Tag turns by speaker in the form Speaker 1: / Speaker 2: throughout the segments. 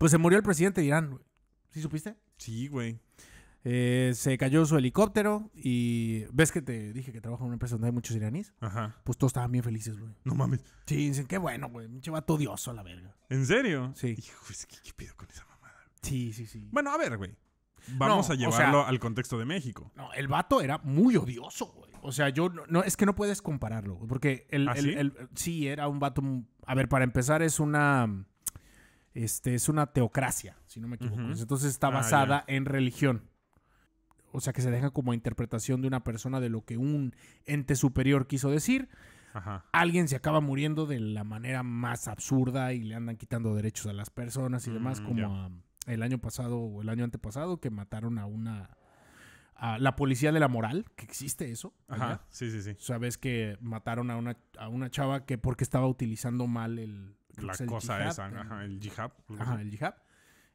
Speaker 1: Pues se murió el presidente de Irán, güey. ¿Sí supiste? Sí, güey. Eh, se cayó su helicóptero y ves que te dije que trabajo en una empresa donde hay muchos iraníes. Ajá. Pues todos estaban bien felices, güey. No mames. Sí, dicen, qué bueno, güey. un vato odioso a la verga. ¿En serio? Sí. Hijo, qué pido con esa mamada. Sí, sí, sí. Bueno, a ver, güey. Vamos a llevarlo al contexto de México. No, el vato era muy odioso, güey. O sea, yo no, es que no puedes compararlo, porque el, ¿Ah, el, sí? el, sí? era un vato. A ver, para empezar, es una este, es una teocracia, si no me equivoco. Entonces está ah, basada en religión. O sea que se deja como interpretación de una persona de lo que un ente superior quiso decir. Alguien se acaba muriendo de la manera más absurda y le andan quitando derechos a las personas y demás, mm, como el año pasado o el año antepasado que mataron a una... A la policía de la moral, que existe eso. Ajá, sí, sí, sí. Sabes que mataron a una, a una chava que porque estaba utilizando mal el, pues la cosa esa, el Jihad el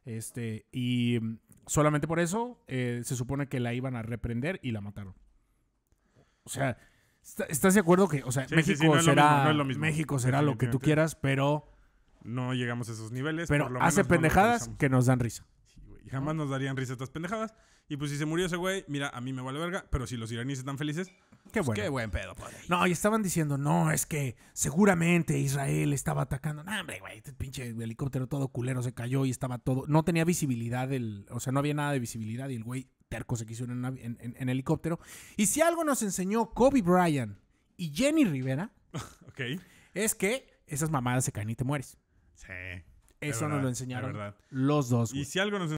Speaker 1: Este, y mm, solamente por eso eh, se supone que la iban a reprender y la mataron. O sea, ¿estás de acuerdo que, o sea, México, será, lo que tú quieras, pero... No llegamos a esos niveles. Pero hace pendejadas que nos dan risa.
Speaker 2: y jamás nos darían risa estas pendejadas. Y pues si se murió ese güey, mira, a mí me vale verga, pero si los iraníes están felices, Qué pues, buen pedo, pues.
Speaker 1: No, y estaban diciendo, no, es que seguramente Israel estaba atacando. No, hombre, güey, este pinche helicóptero todo culero se cayó y estaba todo. No tenía visibilidad, el, o sea, no había nada de visibilidad y el güey terco se quiso en, en, helicóptero. Y si algo nos enseñó Kobe Bryant y Jenny Rivera, es que esas mamadas se caen y te mueres. Sí. Eso nos lo enseñaron los dos. Güey. Y si algo nos